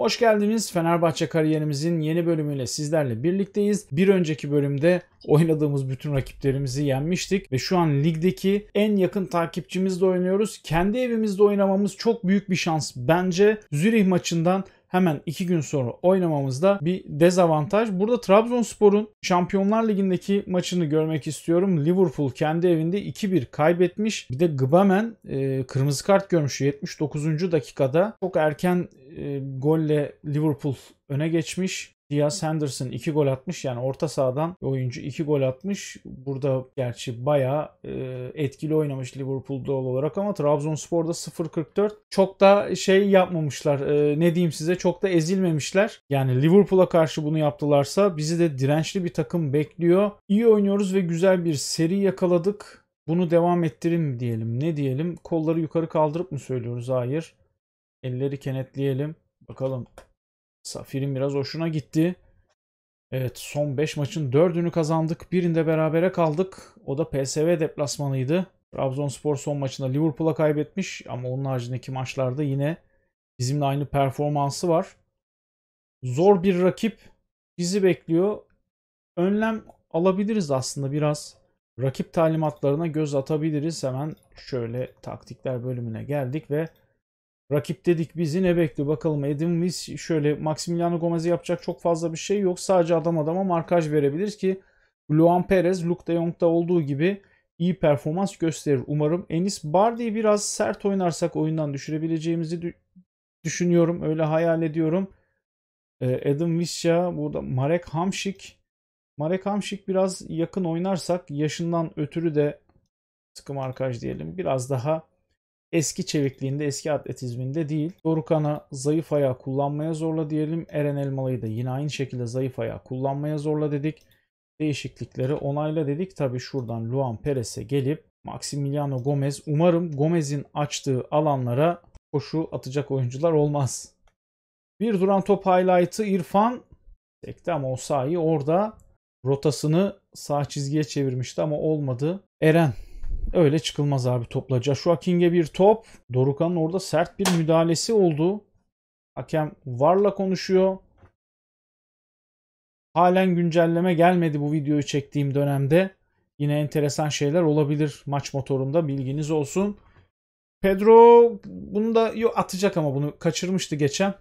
Hoş geldiniz. Fenerbahçe kariyerimizin yeni bölümüyle sizlerle birlikteyiz. Bir önceki bölümde oynadığımız bütün rakiplerimizi yenmiştik ve şu an ligdeki en yakın takipçimizle oynuyoruz. Kendi evimizde oynamamız çok büyük bir şans bence. Zürih maçından hemen 2 gün sonra oynamamızda bir dezavantaj. Burada Trabzonspor'un Şampiyonlar Ligi'ndeki maçını görmek istiyorum. Liverpool kendi evinde 2-1 kaybetmiş. Bir de Gbamen e, kırmızı kart görmüş 79. dakikada. Çok erken e, golle Liverpool öne geçmiş. Diaz Henderson 2 gol atmış. Yani orta sahadan oyuncu 2 gol atmış. Burada gerçi bayağı e, etkili oynamış Liverpool doğal olarak ama Trabzonspor'da 0-44. Çok da şey yapmamışlar. E, ne diyeyim size çok da ezilmemişler. Yani Liverpool'a karşı bunu yaptılarsa bizi de dirençli bir takım bekliyor. İyi oynuyoruz ve güzel bir seri yakaladık. Bunu devam ettirin mi diyelim? Ne diyelim? Kolları yukarı kaldırıp mı söylüyoruz? Hayır. Elleri kenetleyelim. Bakalım Safir'in biraz hoşuna gitti. Evet son 5 maçın 4'ünü kazandık. Birinde berabere kaldık. O da PSV deplasmanıydı. Trabzonspor son maçında Liverpool'a kaybetmiş ama onun haricindeki maçlarda yine bizimle aynı performansı var. Zor bir rakip bizi bekliyor. Önlem alabiliriz aslında biraz. Rakip talimatlarına göz atabiliriz. Hemen şöyle taktikler bölümüne geldik ve Rakip dedik bizi ne bekliyor bakalım. Edin Miss şöyle Maximiliano Gomez'e yapacak çok fazla bir şey yok. Sadece adam adama markaj verebiliriz ki Luan Perez, Luke de Jong'da olduğu gibi iyi performans gösterir. Umarım Enis Bardi'yi biraz sert oynarsak oyundan düşürebileceğimizi düşünüyorum. Öyle hayal ediyorum. Adam ee, Visya burada Marek Hamşik. Marek Hamşik biraz yakın oynarsak yaşından ötürü de sıkı markaj diyelim. Biraz daha eski çevikliğinde, eski atletizminde değil. Dorukan'a zayıf ayağı kullanmaya zorla diyelim. Eren Elmalı'yı da yine aynı şekilde zayıf ayağı kullanmaya zorla dedik. Değişiklikleri onayla dedik. Tabi şuradan Luan Perez'e gelip Maximiliano Gomez. Umarım Gomez'in açtığı alanlara koşu atacak oyuncular olmaz. Bir duran top highlight'ı İrfan sekti ama o sahi, orada rotasını sağ çizgiye çevirmişti ama olmadı. Eren Öyle çıkılmaz abi topla. Joshua King'e bir top. Dorukan'ın orada sert bir müdahalesi oldu. Hakem varla konuşuyor. Halen güncelleme gelmedi bu videoyu çektiğim dönemde. Yine enteresan şeyler olabilir maç motorunda bilginiz olsun. Pedro bunu da yo, atacak ama bunu kaçırmıştı geçen.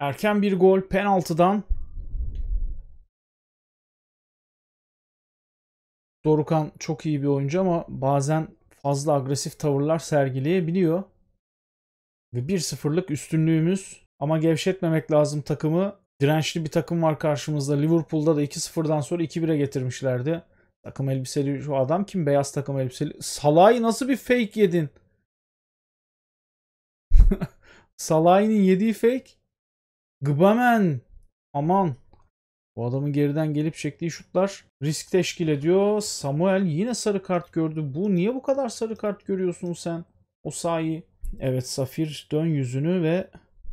Erken bir gol penaltıdan Dorukan çok iyi bir oyuncu ama bazen fazla agresif tavırlar sergileyebiliyor. Ve 1-0'lık üstünlüğümüz ama gevşetmemek lazım takımı. Dirençli bir takım var karşımızda. Liverpool'da da 2-0'dan sonra 2-1'e getirmişlerdi. Takım elbiseli şu adam kim? Beyaz takım elbiseli. Salah'ı nasıl bir fake yedin? Salah'ın yediği fake. Gıbamen. Aman. Bu adamın geriden gelip çektiği şutlar risk teşkil ediyor. Samuel yine sarı kart gördü. Bu niye bu kadar sarı kart görüyorsun sen? O sahi. Evet Safir dön yüzünü ve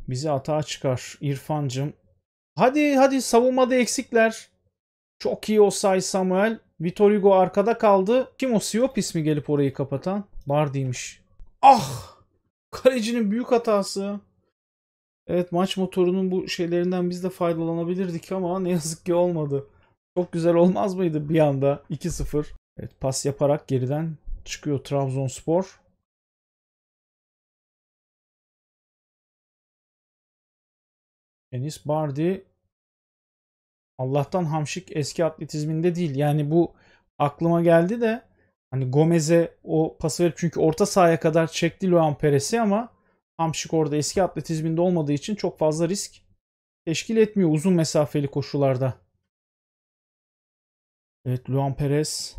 bizi atağa çıkar İrfancım. Hadi hadi savunmada eksikler. Çok iyi o Osay Samuel. Vitor Hugo arkada kaldı. Kim o Siop ismi gelip orayı kapatan? Bardi'ymiş. Ah! Kalecinin büyük hatası. Evet maç motorunun bu şeylerinden biz de faydalanabilirdik ama ne yazık ki olmadı. Çok güzel olmaz mıydı bir anda 2-0? Evet pas yaparak geriden çıkıyor Trabzonspor. Enis Bardi Allah'tan Hamşik eski atletizminde değil. Yani bu aklıma geldi de hani Gomez'e o pası verip çünkü orta sahaya kadar çekti Luan Perez'i ama Hamşik orada eski atletizminde olmadığı için çok fazla risk teşkil etmiyor uzun mesafeli koşularda. Evet Luan Perez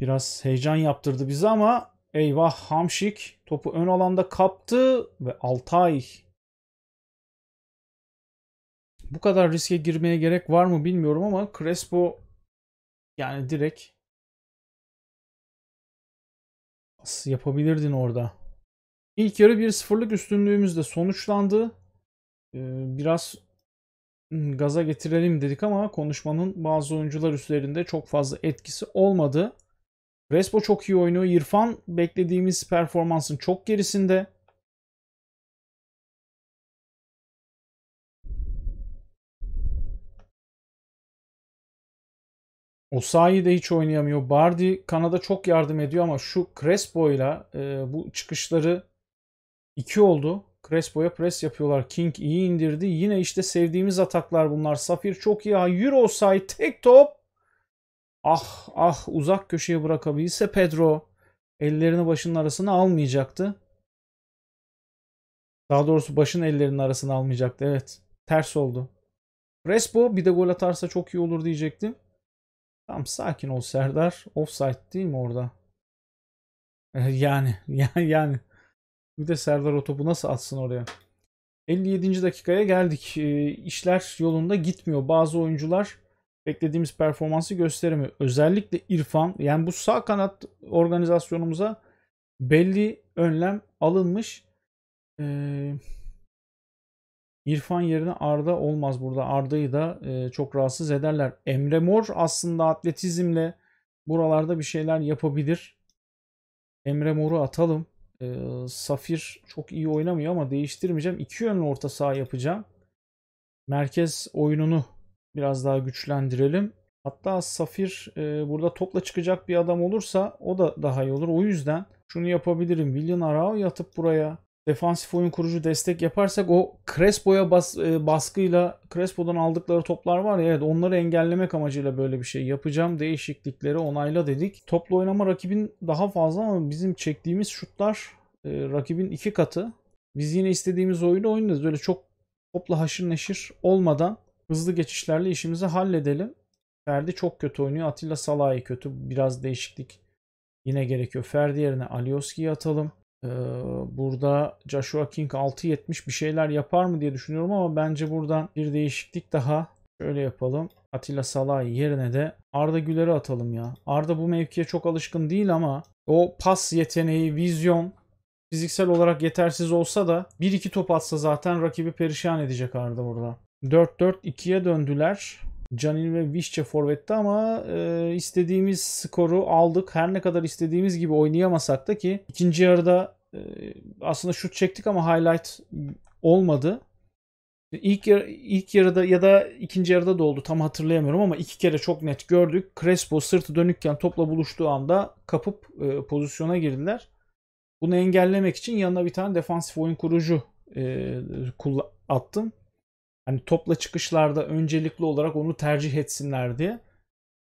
biraz heyecan yaptırdı bize ama eyvah Hamşik topu ön alanda kaptı ve Altay bu kadar riske girmeye gerek var mı bilmiyorum ama Crespo yani direkt yapabilirdin orada. İlk yarı 1-0'lık üstünlüğümüzde sonuçlandı. Ee, biraz hmm, gaza getirelim dedik ama konuşmanın bazı oyuncular üzerinde çok fazla etkisi olmadı. Respo çok iyi oynuyor. İrfan beklediğimiz performansın çok gerisinde. Osayi de hiç oynayamıyor. Bardi Kanada çok yardım ediyor ama şu Crespo ile bu çıkışları 2 oldu. Crespo'ya pres yapıyorlar. King iyi indirdi. Yine işte sevdiğimiz ataklar bunlar. Safir çok iyi. Eurosay tek top. Ah ah uzak köşeye bırakabilse Pedro ellerini başının arasına almayacaktı. Daha doğrusu başın ellerinin arasına almayacaktı. Evet. Ters oldu. Crespo bir de gol atarsa çok iyi olur diyecektim. Tam sakin ol Serdar. Offside değil mi orada? Eh, yani yani yani bir de Serdar otopu nasıl atsın oraya? 57. dakikaya geldik. Ee, işler yolunda gitmiyor. Bazı oyuncular beklediğimiz performansı gösteremiyor. Özellikle İrfan yani bu sağ kanat organizasyonumuza belli önlem alınmış. Ee, İrfan yerine Arda olmaz burada. Arda'yı da e, çok rahatsız ederler. Emre Mor aslında atletizmle buralarda bir şeyler yapabilir. Emre Mor'u atalım. E, Safir çok iyi oynamıyor ama değiştirmeyeceğim. İki yönlü orta saha yapacağım. Merkez oyununu biraz daha güçlendirelim. Hatta Safir e, burada topla çıkacak bir adam olursa o da daha iyi olur. O yüzden şunu yapabilirim. William Arao yatıp buraya defansif oyun kurucu destek yaparsak o Crespo'ya bas, e, baskıyla Crespo'dan aldıkları toplar var ya evet onları engellemek amacıyla böyle bir şey yapacağım. Değişiklikleri onayla dedik. Toplu oynama rakibin daha fazla ama bizim çektiğimiz şutlar e, rakibin iki katı. Biz yine istediğimiz oyunu oynarız. Böyle çok topla haşır neşir olmadan hızlı geçişlerle işimizi halledelim. Ferdi çok kötü oynuyor. Atilla Salahi kötü. Biraz değişiklik yine gerekiyor. Ferdi yerine Alioski'yi atalım. Ee, burada Joshua King 6.70 bir şeyler yapar mı diye düşünüyorum ama bence buradan bir değişiklik daha şöyle yapalım. Atilla Salay yerine de Arda Güler'i atalım ya. Arda bu mevkiye çok alışkın değil ama o pas yeteneği, vizyon fiziksel olarak yetersiz olsa da 1-2 top atsa zaten rakibi perişan edecek Arda burada. 4-4-2'ye döndüler. Canin ve Vişçe forvette ama e, istediğimiz skoru aldık. Her ne kadar istediğimiz gibi oynayamasak da ki ikinci yarıda e, aslında şut çektik ama highlight olmadı. İlk, yar, ilk yarıda ya da ikinci yarıda da oldu tam hatırlayamıyorum ama iki kere çok net gördük. Crespo sırtı dönükken topla buluştuğu anda kapıp e, pozisyona girdiler. Bunu engellemek için yanına bir tane defansif oyun kurucu e, attım hani topla çıkışlarda öncelikli olarak onu tercih etsinler diye.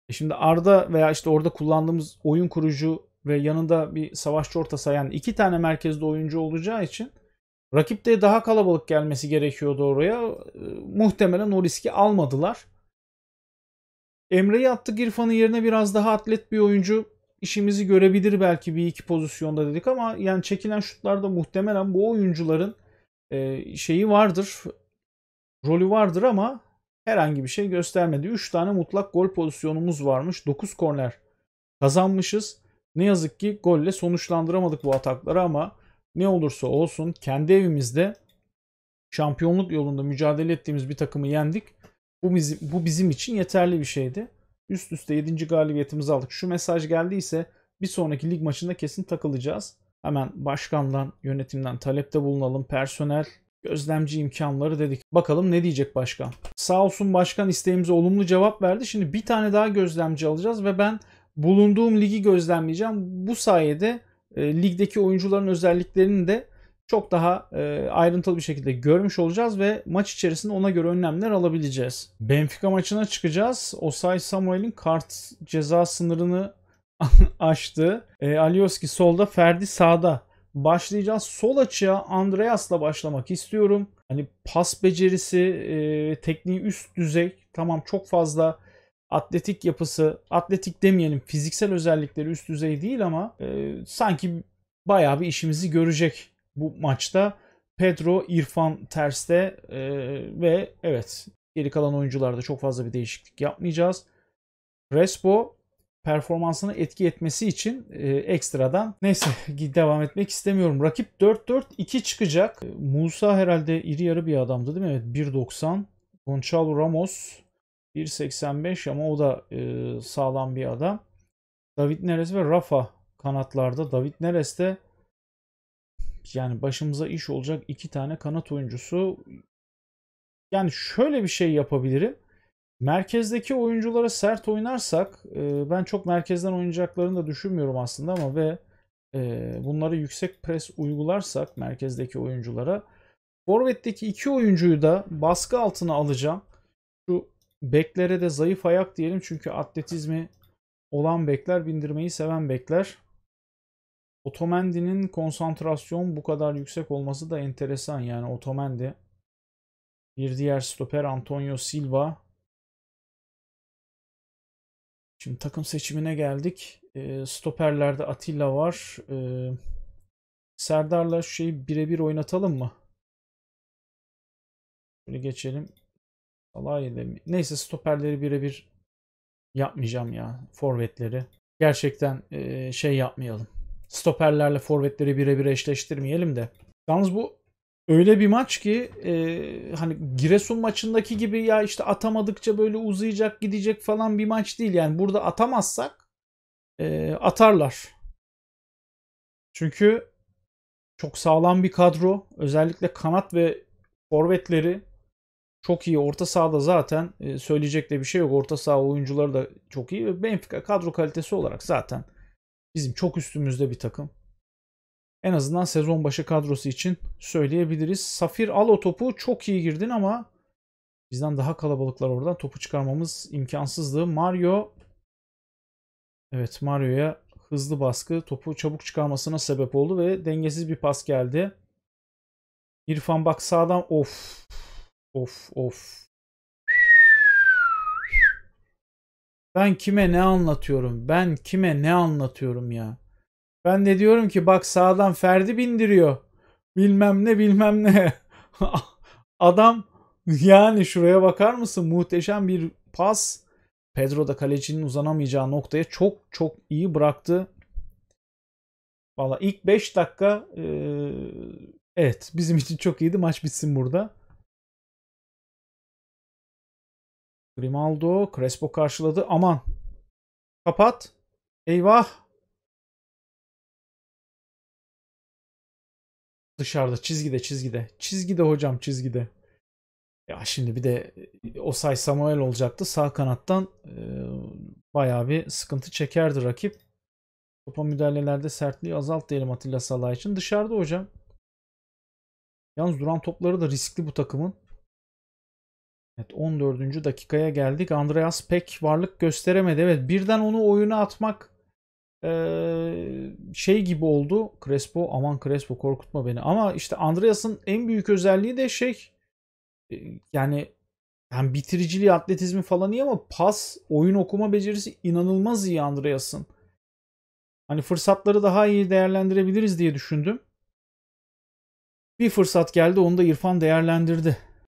E şimdi Arda veya işte orada kullandığımız oyun kurucu ve yanında bir savaşçı orta sayan iki tane merkezde oyuncu olacağı için rakip de daha kalabalık gelmesi gerekiyordu oraya. E, muhtemelen o riski almadılar. Emre'yi attık İrfan'ın yerine biraz daha atlet bir oyuncu işimizi görebilir belki bir iki pozisyonda dedik ama yani çekilen şutlarda muhtemelen bu oyuncuların e, şeyi vardır rolü vardır ama herhangi bir şey göstermedi. 3 tane mutlak gol pozisyonumuz varmış. 9 korner kazanmışız. Ne yazık ki golle sonuçlandıramadık bu atakları ama ne olursa olsun kendi evimizde şampiyonluk yolunda mücadele ettiğimiz bir takımı yendik. Bu bizim, bu bizim için yeterli bir şeydi. Üst üste 7. galibiyetimizi aldık. Şu mesaj geldiyse bir sonraki lig maçında kesin takılacağız. Hemen başkandan, yönetimden talepte bulunalım. Personel gözlemci imkanları dedik. Bakalım ne diyecek başkan. Sağ olsun başkan isteğimize olumlu cevap verdi. Şimdi bir tane daha gözlemci alacağız ve ben bulunduğum ligi gözlemleyeceğim. Bu sayede e, ligdeki oyuncuların özelliklerini de çok daha e, ayrıntılı bir şekilde görmüş olacağız ve maç içerisinde ona göre önlemler alabileceğiz. Benfica maçına çıkacağız. Osay Samuel'in kart ceza sınırını aştı. E, Alioski solda, Ferdi sağda başlayacağız. Sol açığa Andreas'la başlamak istiyorum. Hani pas becerisi, e, tekniği üst düzey. Tamam çok fazla atletik yapısı, atletik demeyelim fiziksel özellikleri üst düzey değil ama e, sanki bayağı bir işimizi görecek bu maçta. Pedro, İrfan terste e, ve evet geri kalan oyuncularda çok fazla bir değişiklik yapmayacağız. Crespo performansını etki etmesi için e, ekstradan neyse devam etmek istemiyorum. Rakip 4-4-2 çıkacak. E, Musa herhalde iri yarı bir adamdı değil mi? Evet 1.90. Gonçalo Ramos 1.85 ama o da e, sağlam bir adam. David Neres ve Rafa kanatlarda. David Neres de yani başımıza iş olacak iki tane kanat oyuncusu. Yani şöyle bir şey yapabilirim. Merkezdeki oyunculara sert oynarsak e, ben çok merkezden oynayacaklarını da düşünmüyorum aslında ama ve e, bunları yüksek pres uygularsak merkezdeki oyunculara Forvet'teki iki oyuncuyu da baskı altına alacağım. Şu beklere de zayıf ayak diyelim çünkü atletizmi olan bekler bindirmeyi seven bekler. Otomendi'nin konsantrasyon bu kadar yüksek olması da enteresan yani Otomendi. Bir diğer stoper Antonio Silva Şimdi takım seçimine geldik. E, stoperlerde Atilla var. E, Serdar'la şu şeyi birebir oynatalım mı? Şöyle geçelim. Alay edelim. Neyse stoperleri birebir yapmayacağım ya. Forvetleri. Gerçekten e, şey yapmayalım. Stoperlerle forvetleri birebir eşleştirmeyelim de. Yalnız bu öyle bir maç ki e, hani Giresun maçındaki gibi ya işte atamadıkça böyle uzayacak gidecek falan bir maç değil. Yani burada atamazsak e, atarlar. Çünkü çok sağlam bir kadro. Özellikle kanat ve forvetleri çok iyi. Orta sahada zaten e, söyleyecek de bir şey yok. Orta saha oyuncuları da çok iyi. Benfica kadro kalitesi olarak zaten bizim çok üstümüzde bir takım en azından sezon başı kadrosu için söyleyebiliriz. Safir al o topu çok iyi girdin ama bizden daha kalabalıklar oradan topu çıkarmamız imkansızdı. Mario evet Mario'ya hızlı baskı topu çabuk çıkarmasına sebep oldu ve dengesiz bir pas geldi. İrfan bak sağdan of of of. Ben kime ne anlatıyorum? Ben kime ne anlatıyorum ya? Ben de diyorum ki bak sağdan Ferdi bindiriyor. Bilmem ne bilmem ne. Adam yani şuraya bakar mısın? Muhteşem bir pas. Pedro da kalecinin uzanamayacağı noktaya çok çok iyi bıraktı. Valla ilk 5 dakika e, evet bizim için çok iyiydi. Maç bitsin burada. Grimaldo Crespo karşıladı. Aman. Kapat. Eyvah. Dışarıda çizgide çizgide. Çizgide hocam çizgide. Ya şimdi bir de e, Osay Samuel olacaktı. Sağ kanattan e, bayağı bir sıkıntı çekerdi rakip. Topa müdahalelerde sertliği azalt diyelim Atilla Salah için. Dışarıda hocam. Yalnız duran topları da riskli bu takımın. Evet 14. dakikaya geldik. Andreas pek varlık gösteremedi. Evet birden onu oyuna atmak ee, şey gibi oldu. Crespo aman Crespo korkutma beni. Ama işte Andreas'ın en büyük özelliği de şey e, yani yani bitiriciliği, atletizmi falan iyi ama pas, oyun okuma becerisi inanılmaz iyi Andreas'ın. Hani fırsatları daha iyi değerlendirebiliriz diye düşündüm. Bir fırsat geldi onu da İrfan değerlendirdi.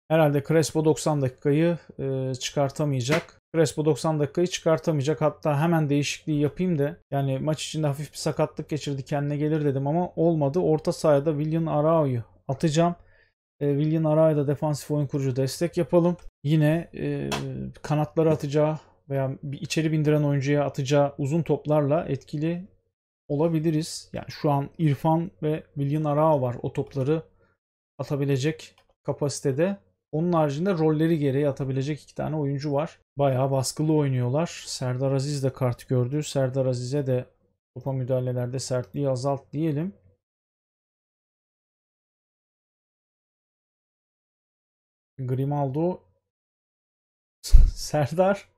Herhalde Crespo 90 dakikayı e, çıkartamayacak. Crespo 90 dakikayı çıkartamayacak. Hatta hemen değişikliği yapayım da yani maç içinde hafif bir sakatlık geçirdi kendine gelir dedim ama olmadı. Orta sahada William Arao'yu atacağım. E, William Arao'ya da defansif oyun kurucu destek yapalım. Yine e, kanatları atacağı veya bir içeri bindiren oyuncuya atacağı uzun toplarla etkili olabiliriz. Yani şu an İrfan ve William Arao var o topları atabilecek kapasitede. Onun haricinde rolleri gereği atabilecek iki tane oyuncu var. Bayağı baskılı oynuyorlar. Serdar Aziz de kart gördü. Serdar Aziz'e de topa müdahalelerde sertliği azalt diyelim. Grimaldo Serdar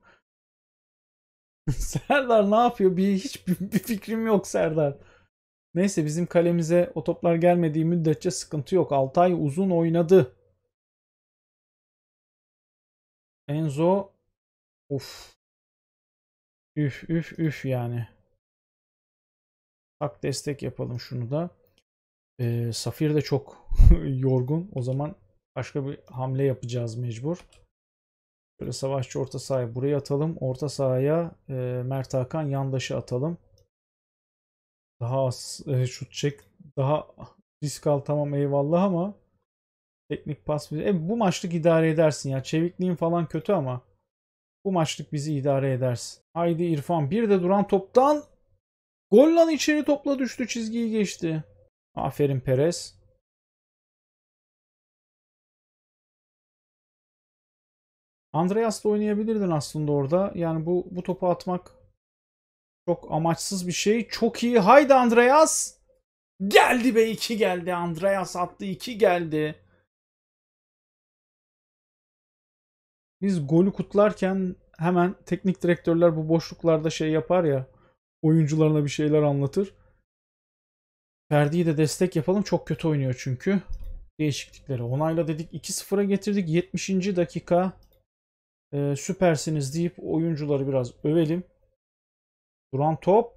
Serdar ne yapıyor? Bir hiç bir fikrim yok Serdar. Neyse bizim kalemize o toplar gelmediği müddetçe sıkıntı yok. Altay uzun oynadı. Enzo of. Üf üf üf yani. Tak destek yapalım şunu da. Ee, Safir de çok yorgun. O zaman başka bir hamle yapacağız mecbur. Böyle savaşçı orta sahaya buraya atalım. Orta sahaya e, Mert Hakan yandaşı atalım. Daha az e, şut çek. Daha risk al tamam eyvallah ama Teknik pas. E, bu maçlık idare edersin ya. Çevikliğin falan kötü ama. Bu maçlık bizi idare edersin. Haydi İrfan. Bir de duran toptan. gol lan içeri topla düştü. Çizgiyi geçti. Aferin Perez. Andreas da oynayabilirdin aslında orada. Yani bu bu topu atmak çok amaçsız bir şey. Çok iyi. Haydi Andreas. Geldi be 2 geldi. Andreas attı 2 geldi. biz golü kutlarken hemen teknik direktörler bu boşluklarda şey yapar ya oyuncularına bir şeyler anlatır. Ferdi'yi de destek yapalım. Çok kötü oynuyor çünkü. Değişiklikleri onayla dedik. 2-0'a getirdik. 70. dakika e, süpersiniz deyip oyuncuları biraz övelim. Duran top.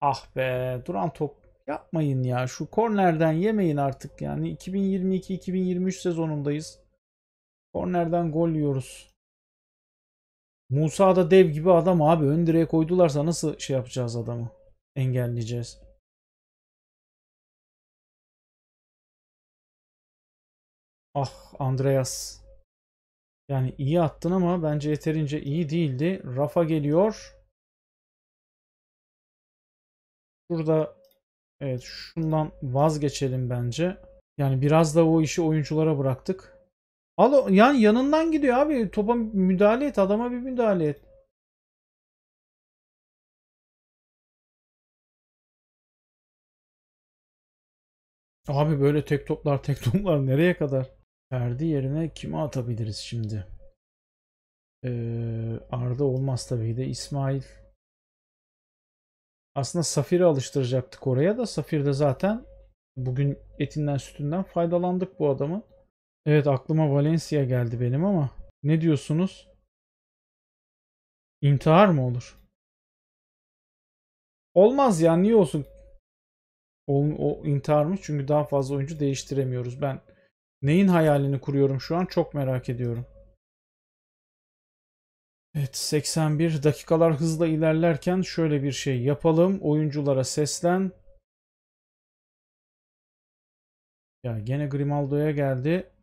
Ah be duran top yapmayın ya. Şu kornerden yemeyin artık yani. 2022-2023 sezonundayız. Kornerden gol yiyoruz. Musa da dev gibi adam abi. Ön direğe koydularsa nasıl şey yapacağız adamı? Engelleyeceğiz. Ah Andreas. Yani iyi attın ama bence yeterince iyi değildi. Rafa geliyor. Burada, evet şundan vazgeçelim bence. Yani biraz da o işi oyunculara bıraktık. Al yani yanından gidiyor abi. Topa müdahale et. Adama bir müdahale et. Abi böyle tek toplar tek toplar nereye kadar? Ferdi yerine kime atabiliriz şimdi? Ee, Arda olmaz tabii de İsmail. Aslında Safir'i alıştıracaktık oraya da. Safir de zaten bugün etinden sütünden faydalandık bu adamın. Evet aklıma Valencia geldi benim ama ne diyorsunuz? İntihar mı olur? Olmaz ya niye olsun? O, o intihar mı? Çünkü daha fazla oyuncu değiştiremiyoruz. Ben neyin hayalini kuruyorum şu an çok merak ediyorum. Evet 81 dakikalar hızla ilerlerken şöyle bir şey yapalım. Oyunculara seslen. Ya gene Grimaldo'ya geldi.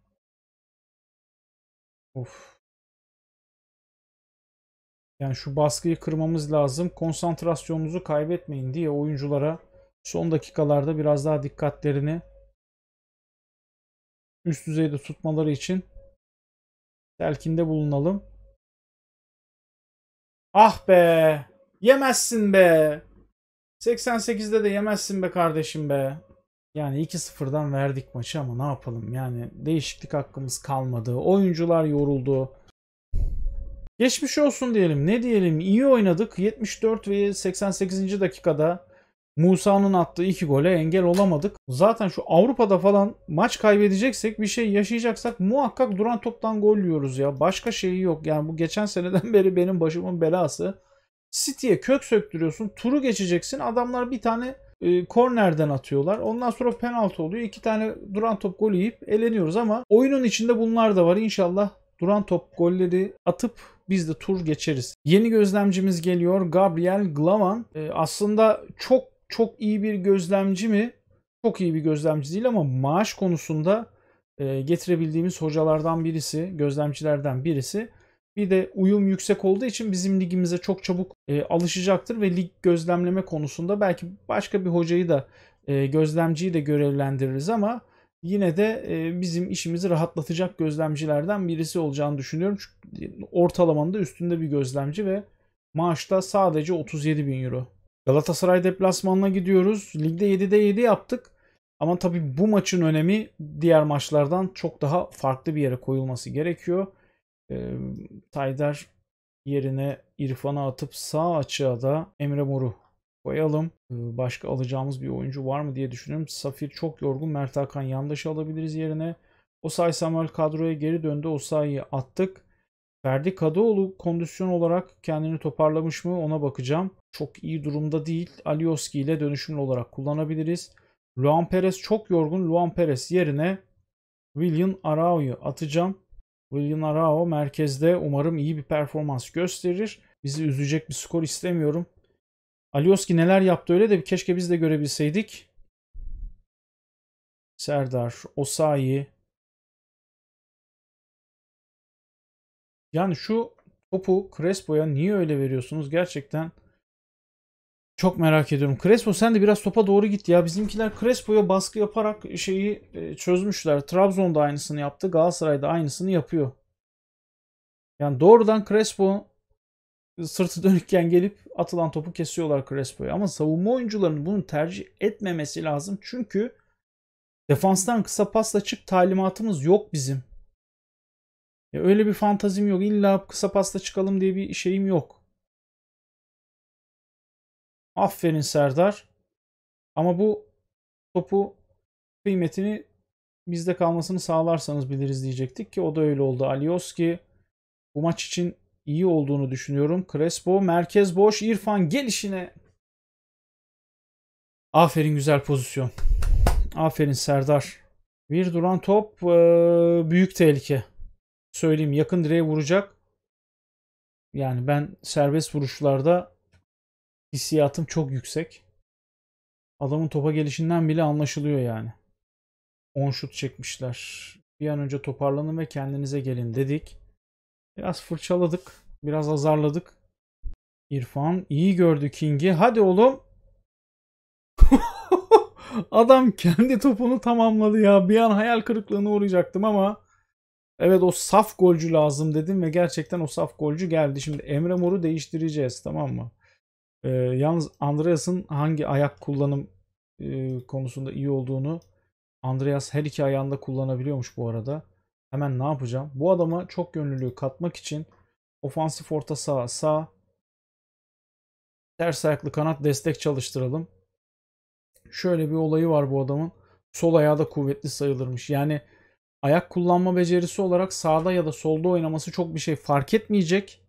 Of. Yani şu baskıyı kırmamız lazım. Konsantrasyonunuzu kaybetmeyin diye oyunculara son dakikalarda biraz daha dikkatlerini üst düzeyde tutmaları için telkinde bulunalım. Ah be! Yemezsin be! 88'de de yemezsin be kardeşim be. Yani 2-0'dan verdik maçı ama ne yapalım yani değişiklik hakkımız kalmadı. Oyuncular yoruldu. Geçmiş olsun diyelim. Ne diyelim? İyi oynadık. 74 ve 88. dakikada Musa'nın attığı iki gole engel olamadık. Zaten şu Avrupa'da falan maç kaybedeceksek bir şey yaşayacaksak muhakkak duran toptan gol yiyoruz ya. Başka şeyi yok. Yani bu geçen seneden beri benim başımın belası. City'ye kök söktürüyorsun. Turu geçeceksin. Adamlar bir tane e, kornerden atıyorlar. Ondan sonra penaltı oluyor. İki tane duran top golü yiyip eleniyoruz ama oyunun içinde bunlar da var. İnşallah duran top golleri atıp biz de tur geçeriz. Yeni gözlemcimiz geliyor Gabriel Glavan. E, aslında çok çok iyi bir gözlemci mi? Çok iyi bir gözlemci değil ama maaş konusunda e, getirebildiğimiz hocalardan birisi, gözlemcilerden birisi. Bir de uyum yüksek olduğu için bizim ligimize çok çabuk e, alışacaktır ve lig gözlemleme konusunda belki başka bir hocayı da e, gözlemciyi de görevlendiririz ama yine de e, bizim işimizi rahatlatacak gözlemcilerden birisi olacağını düşünüyorum. Çünkü ortalamanın da üstünde bir gözlemci ve maaşta sadece 37 bin euro. Galatasaray deplasmanına gidiyoruz. Ligde 7'de 7 yaptık. Ama tabii bu maçın önemi diğer maçlardan çok daha farklı bir yere koyulması gerekiyor e, Taydar yerine İrfan'a atıp sağ açığa da Emre Mor'u koyalım. Başka alacağımız bir oyuncu var mı diye düşünüyorum. Safir çok yorgun. Mert Hakan yandaşı alabiliriz yerine. Osay Samuel kadroya geri döndü. Osay'ı attık. Ferdi Kadıoğlu kondisyon olarak kendini toparlamış mı ona bakacağım. Çok iyi durumda değil. Alioski ile dönüşümlü olarak kullanabiliriz. Luan Perez çok yorgun. Luan Perez yerine William Arao'yu atacağım. William Arao merkezde umarım iyi bir performans gösterir. Bizi üzecek bir skor istemiyorum. Alioski neler yaptı öyle de keşke biz de görebilseydik. Serdar, Osayi. Yani şu topu Crespo'ya niye öyle veriyorsunuz? Gerçekten çok merak ediyorum. Crespo sen de biraz topa doğru git ya. Bizimkiler Crespo'ya baskı yaparak şeyi e, çözmüşler. Trabzon'da aynısını yaptı. Galatasaray'da aynısını yapıyor. Yani doğrudan Crespo sırtı dönükken gelip atılan topu kesiyorlar Crespo'ya. Ama savunma oyuncularının bunu tercih etmemesi lazım. Çünkü defanstan kısa pasla çık talimatımız yok bizim. Ya öyle bir fantazim yok. İlla kısa pasla çıkalım diye bir şeyim yok. Aferin Serdar. Ama bu topu kıymetini bizde kalmasını sağlarsanız biliriz diyecektik ki o da öyle oldu. Alioski bu maç için iyi olduğunu düşünüyorum. Crespo merkez boş İrfan gelişine. Aferin güzel pozisyon. Aferin Serdar. Bir duran top e, büyük tehlike. Söyleyeyim yakın direğe vuracak. Yani ben serbest vuruşlarda hissiyatım çok yüksek. Adamın topa gelişinden bile anlaşılıyor yani. 10 şut çekmişler. Bir an önce toparlanın ve kendinize gelin dedik. Biraz fırçaladık. Biraz azarladık. İrfan iyi gördü King'i. Hadi oğlum. Adam kendi topunu tamamladı ya. Bir an hayal kırıklığına uğrayacaktım ama evet o saf golcü lazım dedim ve gerçekten o saf golcü geldi. Şimdi Emre Mor'u değiştireceğiz tamam mı? E, yalnız Andreas'ın hangi ayak kullanım e, konusunda iyi olduğunu Andreas her iki ayağında kullanabiliyormuş bu arada. Hemen ne yapacağım? Bu adama çok yönlülüğü katmak için ofansif orta sağ sağ ters ayaklı kanat destek çalıştıralım. Şöyle bir olayı var bu adamın. Sol ayağı da kuvvetli sayılırmış. Yani ayak kullanma becerisi olarak sağda ya da solda oynaması çok bir şey fark etmeyecek.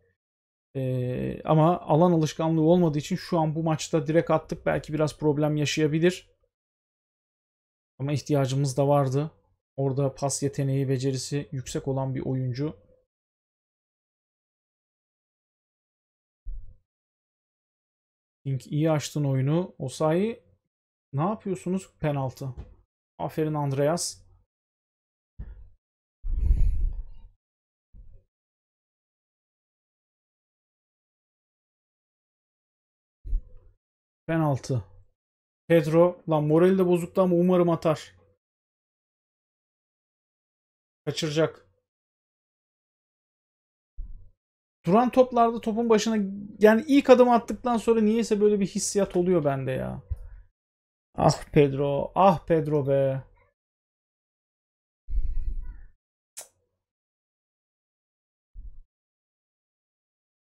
Ee, ama alan alışkanlığı olmadığı için şu an bu maçta direkt attık. Belki biraz problem yaşayabilir. Ama ihtiyacımız da vardı. Orada pas yeteneği, becerisi yüksek olan bir oyuncu. King iyi açtın oyunu. Osayi ne yapıyorsunuz? Penaltı. Aferin Andreas. Penaltı. Pedro. Lan morali de bozuktu ama umarım atar. Kaçıracak. Duran toplarda topun başına yani ilk adım attıktan sonra niyeyse böyle bir hissiyat oluyor bende ya. Ah Pedro. Ah Pedro be.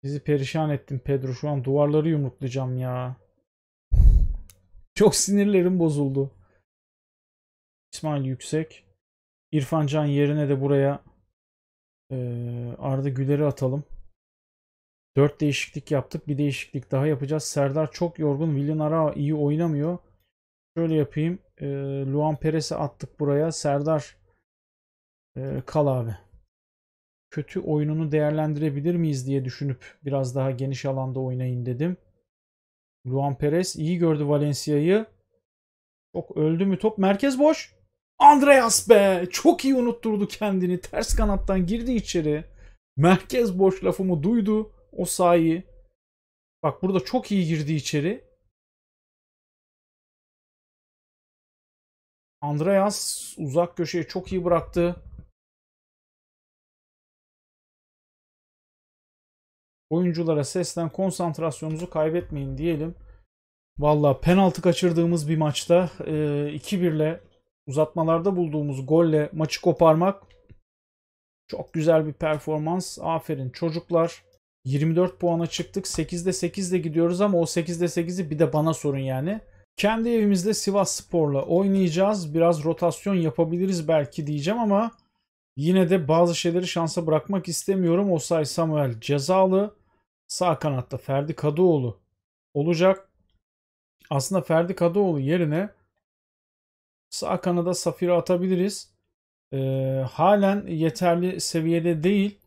Bizi perişan ettin Pedro. Şu an duvarları yumruklayacağım ya. Çok sinirlerim bozuldu. İsmail Yüksek. İrfan Can yerine de buraya e, Arda Güler'i atalım. Dört değişiklik yaptık. Bir değişiklik daha yapacağız. Serdar çok yorgun. Willian Ara iyi oynamıyor. Şöyle yapayım. E, Luan Perez'i attık buraya. Serdar e, kal abi. Kötü oyununu değerlendirebilir miyiz diye düşünüp biraz daha geniş alanda oynayın dedim. Luan Perez iyi gördü Valencia'yı. Çok öldü mü top. Merkez boş. Andreas be! Çok iyi unutturdu kendini. Ters kanattan girdi içeri. Merkez boş lafımı duydu. O sahi. Bak burada çok iyi girdi içeri. Andreas uzak köşeye çok iyi bıraktı. oyunculara seslen konsantrasyonunuzu kaybetmeyin diyelim. Valla penaltı kaçırdığımız bir maçta 2-1'le e, uzatmalarda bulduğumuz golle maçı koparmak çok güzel bir performans. Aferin çocuklar. 24 puana çıktık. 8'de 8'de gidiyoruz ama o 8'de 8'i bir de bana sorun yani. Kendi evimizde Sivas Spor'la oynayacağız. Biraz rotasyon yapabiliriz belki diyeceğim ama yine de bazı şeyleri şansa bırakmak istemiyorum. Osay Samuel cezalı. Sağ kanatta Ferdi Kadıoğlu olacak. Aslında Ferdi Kadıoğlu yerine sağ kanada Safir'i atabiliriz. E, halen yeterli seviyede değil.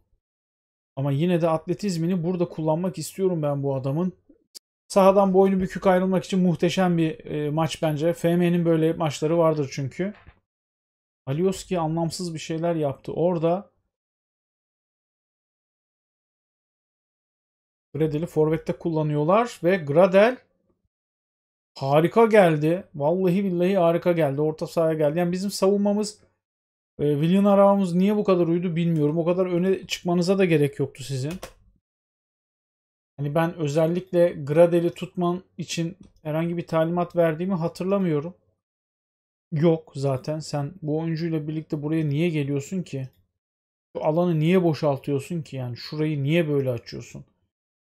Ama yine de atletizmini burada kullanmak istiyorum ben bu adamın. Sahadan boynu bükük ayrılmak için muhteşem bir e, maç bence. FM'nin böyle maçları vardır çünkü. Alioski anlamsız bir şeyler yaptı. Orada Gredel'i forvette kullanıyorlar ve Gradel harika geldi. Vallahi billahi harika geldi. Orta sahaya geldi. Yani bizim savunmamız e, Willian aramamız niye bu kadar uydu bilmiyorum. O kadar öne çıkmanıza da gerek yoktu sizin. Hani ben özellikle Gradel'i tutman için herhangi bir talimat verdiğimi hatırlamıyorum. Yok zaten sen bu oyuncuyla birlikte buraya niye geliyorsun ki? Şu alanı niye boşaltıyorsun ki? Yani şurayı niye böyle açıyorsun?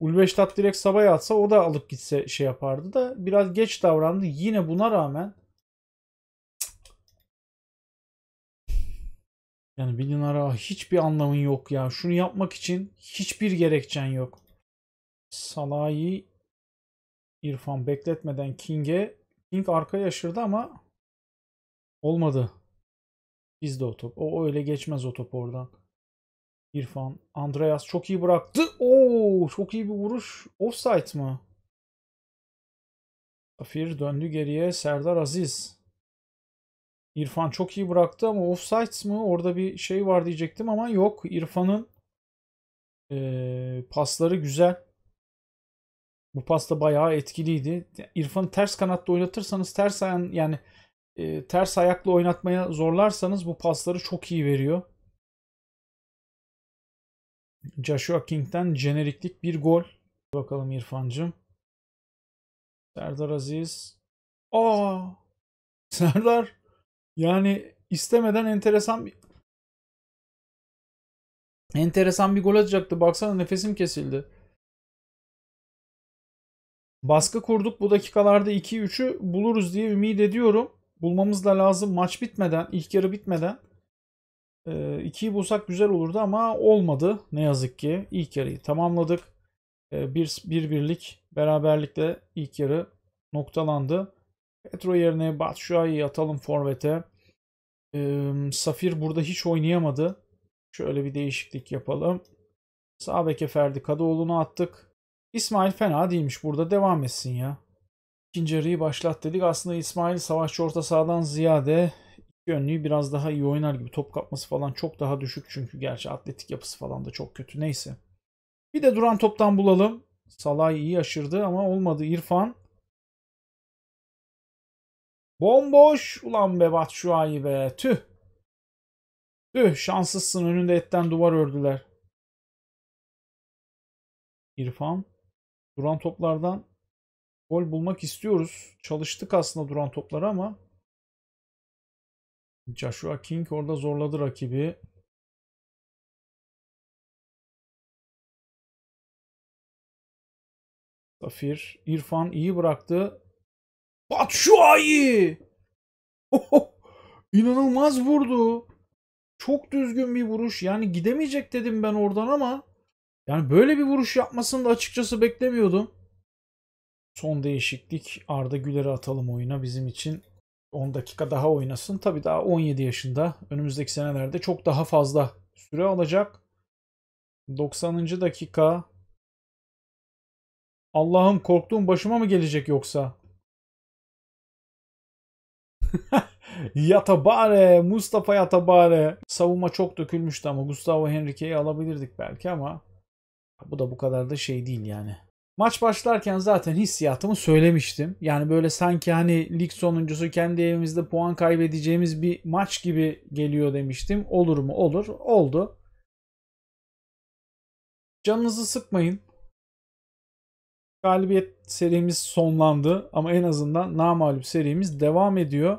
Ulbeştat direkt Sabah'a atsa o da alıp gitse şey yapardı da biraz geç davrandı. Yine buna rağmen yani bir dinara hiçbir anlamın yok ya. Şunu yapmak için hiçbir gerekçen yok. salayı İrfan bekletmeden King'e King arka aşırdı ama olmadı. Bizde o top. O öyle geçmez o top oradan. İrfan. Andreas çok iyi bıraktı. Oo, çok iyi bir vuruş. Offside mı? Safir döndü geriye. Serdar Aziz. İrfan çok iyi bıraktı ama offside mı? Orada bir şey var diyecektim ama yok. İrfan'ın e, pasları güzel. Bu pasta bayağı etkiliydi. İrfan'ı ters kanatta oynatırsanız ters ayağın yani e, ters ayakla oynatmaya zorlarsanız bu pasları çok iyi veriyor. Joshua King'den jeneriklik bir gol. Bakalım İrfan'cığım. Serdar Aziz. Aa! Serdar yani istemeden enteresan bir enteresan bir gol atacaktı. Baksana nefesim kesildi. Baskı kurduk. Bu dakikalarda 2-3'ü buluruz diye ümit ediyorum. Bulmamız da lazım maç bitmeden, ilk yarı bitmeden. E, ee, 2'yi bulsak güzel olurdu ama olmadı ne yazık ki. İlk yarıyı tamamladık. Ee, bir, bir birlik beraberlikle ilk yarı noktalandı. Petro yerine Batshuayi'yi atalım forvete. Ee, Safir burada hiç oynayamadı. Şöyle bir değişiklik yapalım. Sağ beke Ferdi Kadıoğlu'nu attık. İsmail fena değilmiş burada devam etsin ya. İkinci yarıyı başlat dedik. Aslında İsmail savaşçı orta sahadan ziyade Gönlüğü biraz daha iyi oynar gibi. Top kapması falan çok daha düşük çünkü gerçi atletik yapısı falan da çok kötü. Neyse. Bir de duran toptan bulalım. Salay iyi aşırdı ama olmadı İrfan. Bomboş. Ulan be Batshuayi be. Tüh. Tüh şanssızsın. Önünde etten duvar ördüler. İrfan. Duran toplardan gol bulmak istiyoruz. Çalıştık aslında duran topları ama Joshua King orada zorladı rakibi. Safir. İrfan iyi bıraktı. Batshuayi! Oh, inanılmaz vurdu. Çok düzgün bir vuruş. Yani gidemeyecek dedim ben oradan ama yani böyle bir vuruş yapmasını da açıkçası beklemiyordum. Son değişiklik Arda Güler'i atalım oyuna bizim için 10 dakika daha oynasın. Tabi daha 17 yaşında önümüzdeki senelerde çok daha fazla süre alacak. 90. dakika. Allah'ım korktuğum başıma mı gelecek yoksa? Yatabare, Mustafa Yatabare. Savunma çok dökülmüştü ama Gustavo Henrique'yi alabilirdik belki ama bu da bu kadar da şey değil yani. Maç başlarken zaten hissiyatımı söylemiştim. Yani böyle sanki hani lig sonuncusu kendi evimizde puan kaybedeceğimiz bir maç gibi geliyor demiştim. Olur mu? Olur. Oldu. Canınızı sıkmayın. Galibiyet serimiz sonlandı ama en azından namalüp serimiz devam ediyor.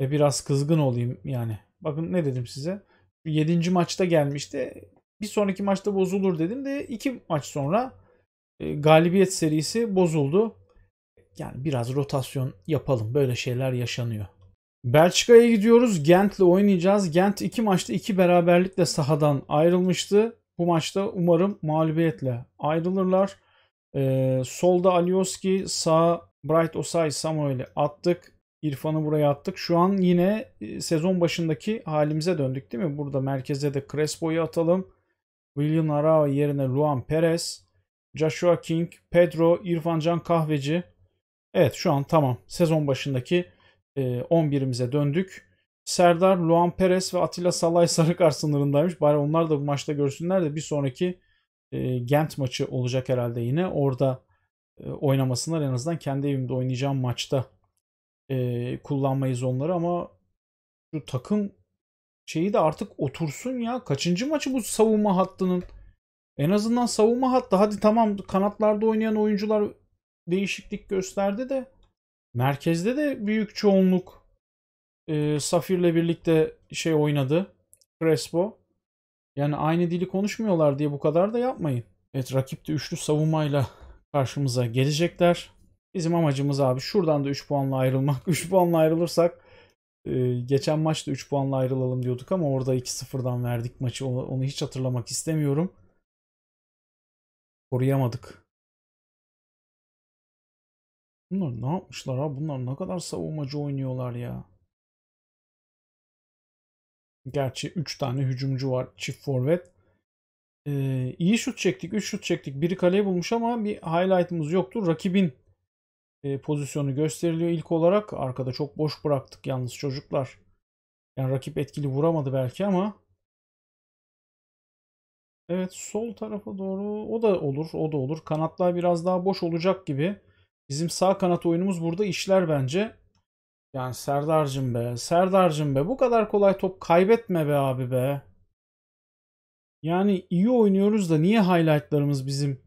E biraz kızgın olayım yani. Bakın ne dedim size. 7. maçta gelmişti. Bir sonraki maçta bozulur dedim de 2 maç sonra galibiyet serisi bozuldu. Yani biraz rotasyon yapalım. Böyle şeyler yaşanıyor. Belçika'ya gidiyoruz. Gent'le oynayacağız. Gent iki maçta iki beraberlikle sahadan ayrılmıştı. Bu maçta umarım mağlubiyetle ayrılırlar. Ee, solda Alioski, sağ Bright Osay Samuel'i attık. İrfan'ı buraya attık. Şu an yine sezon başındaki halimize döndük değil mi? Burada merkeze de Crespo'yu atalım. William Arao yerine Luan Perez. Joshua King, Pedro, İrfancan Kahveci. Evet şu an tamam. Sezon başındaki e, 11'imize döndük. Serdar, Luan Perez ve Atilla Salay Sarıkar sınırındaymış. Bari onlar da bu maçta görsünler de bir sonraki e, Gent maçı olacak herhalde yine. Orada e, oynamasınlar en azından kendi evimde oynayacağım maçta e, kullanmayız onları ama şu takım şeyi de artık otursun ya. Kaçıncı maçı bu savunma hattının? En azından savunma hattı hadi tamam kanatlarda oynayan oyuncular değişiklik gösterdi de merkezde de büyük çoğunluk e, Safir'le birlikte şey oynadı. Crespo. Yani aynı dili konuşmuyorlar diye bu kadar da yapmayın. Evet rakip de üçlü savunmayla karşımıza gelecekler. Bizim amacımız abi şuradan da 3 puanla ayrılmak. 3 puanla ayrılırsak e, geçen maçta 3 puanla ayrılalım diyorduk ama orada 2-0'dan verdik maçı. Onu, onu hiç hatırlamak istemiyorum koruyamadık. Bunlar ne yapmışlar ha? Bunlar ne kadar savunmacı oynuyorlar ya. Gerçi 3 tane hücumcu var. Çift forvet. Ee, iyi şut çektik. 3 şut çektik. Biri kaleye bulmuş ama bir highlight'ımız yoktur. Rakibin e, pozisyonu gösteriliyor ilk olarak. Arkada çok boş bıraktık yalnız çocuklar. Yani rakip etkili vuramadı belki ama Evet sol tarafa doğru o da olur o da olur. Kanatlar biraz daha boş olacak gibi. Bizim sağ kanat oyunumuz burada işler bence. Yani Serdar'cım be Serdar'cım be bu kadar kolay top kaybetme be abi be. Yani iyi oynuyoruz da niye highlightlarımız bizim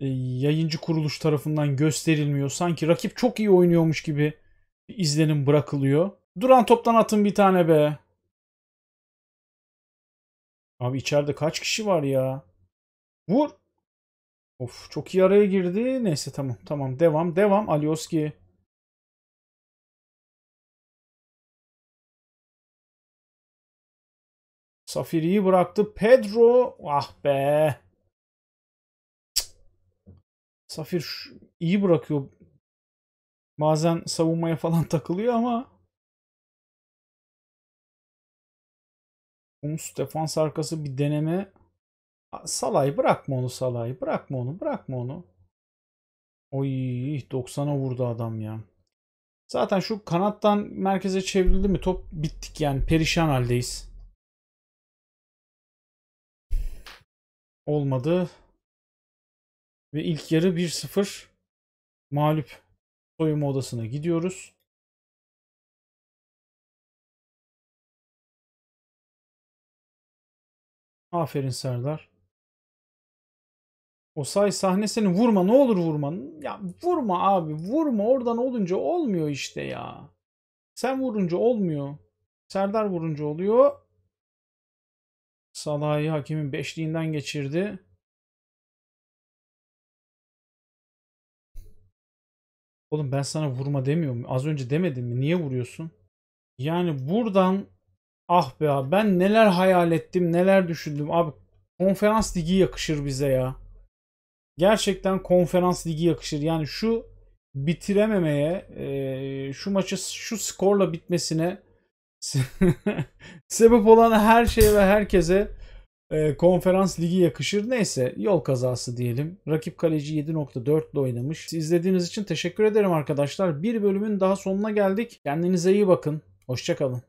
e, yayıncı kuruluş tarafından gösterilmiyor? Sanki rakip çok iyi oynuyormuş gibi izlenim bırakılıyor. Duran toptan atın bir tane be. Abi içeride kaç kişi var ya? Vur. Of çok iyi araya girdi. Neyse tamam tamam devam devam Alioski. Safiri'yi bıraktı. Pedro ah be. Safir iyi bırakıyor. Bazen savunmaya falan takılıyor ama Humus defans arkası bir deneme. Salay bırakma onu Salay. Bırakma onu bırakma onu. Oy 90'a vurdu adam ya. Zaten şu kanattan merkeze çevrildi mi top bittik yani perişan haldeyiz. Olmadı. Ve ilk yarı 1-0 mağlup soyunma odasına gidiyoruz. Aferin Serdar. O say sahnesini vurma ne olur vurma. Ya vurma abi vurma oradan olunca olmuyor işte ya. Sen vurunca olmuyor. Serdar vurunca oluyor. Salah'ı hakemin beşliğinden geçirdi. Oğlum ben sana vurma demiyorum. Az önce demedim mi? Niye vuruyorsun? Yani buradan Ah be abi ben neler hayal ettim neler düşündüm abi konferans ligi yakışır bize ya. Gerçekten konferans ligi yakışır. Yani şu bitirememeye şu maçı şu skorla bitmesine sebep olan her şeye, ve herkese konferans ligi yakışır. Neyse yol kazası diyelim. Rakip kaleci 7.4 ile oynamış. İzlediğiniz için teşekkür ederim arkadaşlar. Bir bölümün daha sonuna geldik. Kendinize iyi bakın. Hoşçakalın.